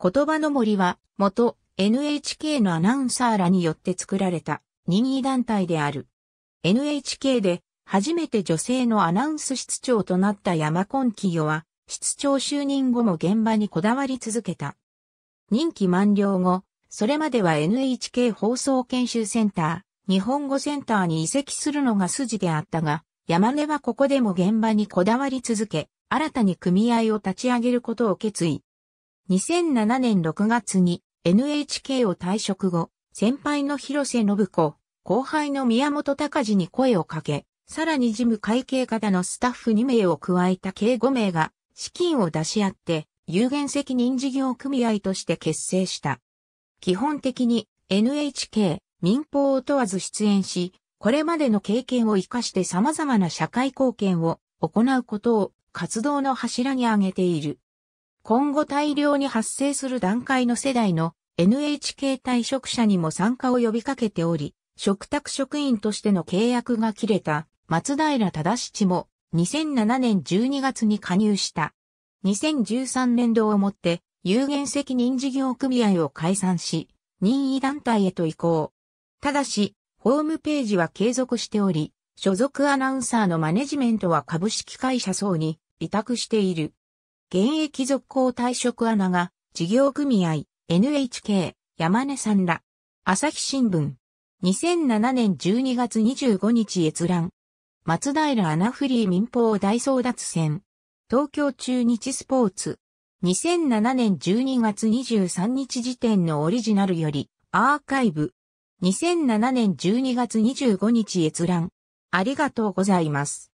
言葉の森は、元 NHK のアナウンサーらによって作られた任意団体である。NHK で初めて女性のアナウンス室長となった山根企業は、室長就任後も現場にこだわり続けた。任期満了後、それまでは NHK 放送研修センター、日本語センターに移籍するのが筋であったが、山根はここでも現場にこだわり続け、新たに組合を立ち上げることを決意。2007年6月に NHK を退職後、先輩の広瀬信子、後輩の宮本隆に声をかけ、さらに事務会計方のスタッフ2名を加えた計5名が資金を出し合って有限責任事業組合として結成した。基本的に NHK、民放を問わず出演し、これまでの経験を活かして様々な社会貢献を行うことを活動の柱に挙げている。今後大量に発生する段階の世代の NHK 退職者にも参加を呼びかけており、嘱託職員としての契約が切れた松平忠七も2007年12月に加入した。2013年度をもって有限責任事業組合を解散し、任意団体へと移行。ただし、ホームページは継続しており、所属アナウンサーのマネジメントは株式会社層に委託している。現役続行退職アナが、事業組合、NHK、山根さんら、朝日新聞、2007年12月25日閲覧、松平アナフリー民放大争奪戦、東京中日スポーツ、2007年12月23日時点のオリジナルより、アーカイブ、2007年12月25日閲覧、ありがとうございます。